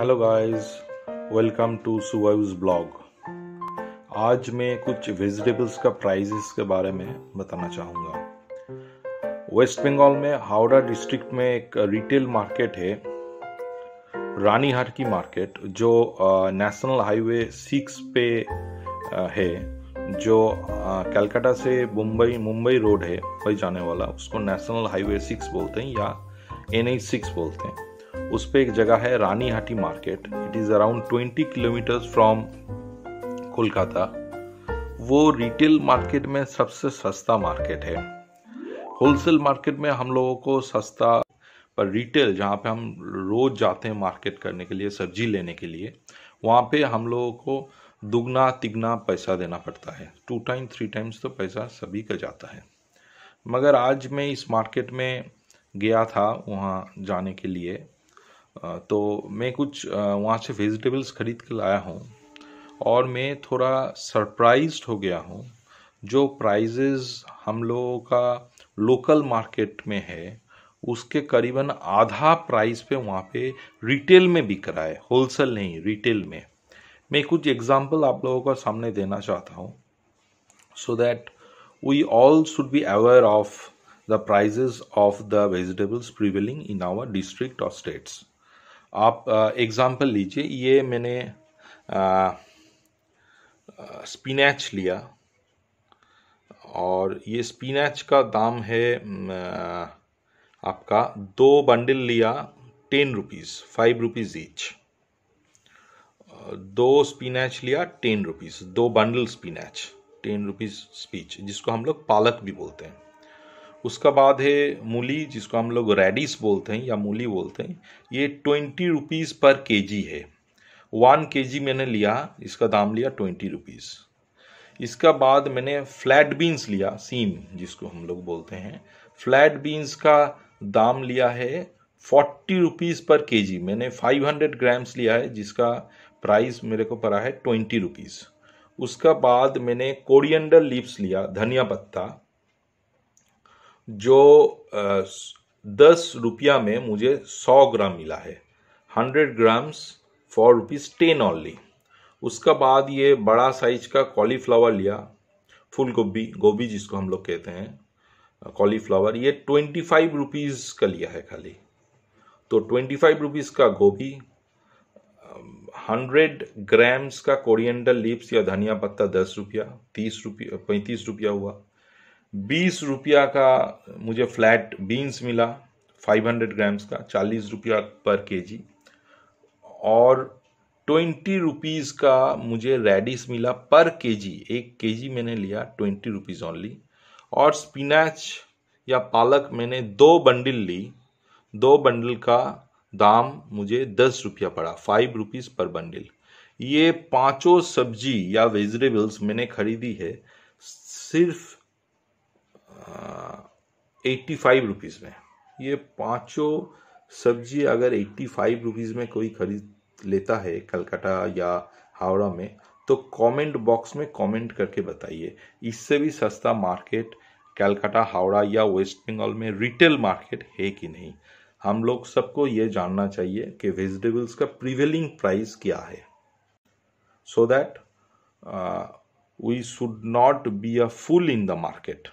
hello guys welcome to सुवाइव्स blog आज मैं कुछ वेजिटेबल्स का प्राइजेस के बारे में बताना चाहूँगा वेस्ट बंगाल में हावड़ा डिस्ट्रिक्ट में एक रिटेल मार्केट है रानीहाट की मार्केट जो नेशनल हाईवे सिक्स पे है जो कलकत्ता से मुंबई मुंबई रोड है वही जाने वाला उसको नेशनल हाईवे सिक्स बोलते हैं या एन सिक्स बोलते हैं उस पर एक जगह है Rani Hati market it is around twenty kilometers from Kolkata वो रिटेल मार्केट में सबसे सस्ता मार्केट है होलसेल मार्केट में हम लोगों को सस्ता पर रिटेल जहाँ पे हम रोज़ जाते हैं मार्केट करने के लिए सब्जी लेने के लिए वहाँ पे हम लोगों को दुगना तिगना पैसा देना पड़ता है टू टाइम थ्री टाइम्स तो पैसा सभी का जाता है मगर आज मैं इस मार्केट में गया था वहाँ जाने के लिए तो मैं कुछ वहाँ से वेजिटेबल्स ख़रीद के लाया हूँ और मैं थोड़ा सरप्राइज हो गया हूँ जो प्राइजेज हम लोगों का लोकल मार्केट में है उसके करीबन आधा प्राइस पे वहाँ पे रिटेल में बिक रहा है होलसेल नहीं रिटेल में मैं कुछ एग्जाम्पल आप लोगों का सामने देना चाहता हूँ so that we all should be aware of the prices of the vegetables prevailing in our district or states आप एग्ज़ाम्पल लीजिए ये मैंने स्पिनच लिया और ये स्पिनच का दाम है आपका दो बंडल लिया ten rupees five rupees each दो स्पिनच लिया टेन रुपीज़ दो bundle spinach ten rupees speech जिसको हम लोग पालक भी बोलते हैं उसका बाद है मूली जिसको हम लोग रेडिस बोलते हैं या मूली बोलते हैं ये ट्वेंटी रुपीज़ पर केजी है वन केजी मैंने लिया इसका दाम लिया ट्वेंटी रुपीज़ इसका बाद मैंने फ्लैट बीन्स लिया सीम जिसको हम लोग बोलते हैं फ्लैट बीन्स का दाम लिया है फोर्टी रुपीज़ पर के मैंने फाइव हंड्रेड ग्राम्स लिया है जिसका प्राइस मेरे को पड़ा है ट्वेंटी रुपीज़ उसका बाद मैंने कोरिएंडर लीव्स लिया धनिया पत्ता जो दस रुपया में मुझे सौ ग्राम मिला है hundred grams for rupees ten only उसका बाद ये बड़ा साइज का कॉलीफ्लावर लिया फुल गोभी गोभी जिसको हम लोग कहते हैं कॉलीफ्लावर ये ट्वेंटी फाइव रुपीज़ का लिया है खाली तो ट्वेंटी फाइव रुपीज़ का गोभी हंड्रेड ग्राम्स का कोरिएंडर लीव्स या धनिया पत्ता दस रुपया तीस रुपया पैंतीस रुपया हुआ बीस रुपया का मुझे फ्लैट बीन्स मिला 500 ग्राम्स का चालीस रुपया पर केजी और ट्वेंटी रुपीज़ का मुझे रेडिस मिला पर केजी एक केजी मैंने लिया ट्वेंटी रुपीज़ ओनली और स्पिनच या पालक मैंने दो बंडल ली दो बंडल का दाम मुझे दस रुपया पड़ा फाइव रुपीज़ पर बंडल ये पांचों सब्जी या वेजिटेबल्स मैंने खरीदी है सिर्फ एट्टी फाइव रुपीज़ में ये पांचों सब्जी अगर एट्टी फाइव रुपीज़ में कोई खरीद लेता है कलकत्ता या हावड़ा में तो कमेंट बॉक्स में कमेंट करके बताइए इससे भी सस्ता मार्केट कलकत्ता हावड़ा या वेस्ट बंगाल में रिटेल मार्केट है कि नहीं हम लोग सबको ये जानना चाहिए कि वेजिटेबल्स का प्रिवेलिंग प्राइस क्या है so that we should not be a fool in the market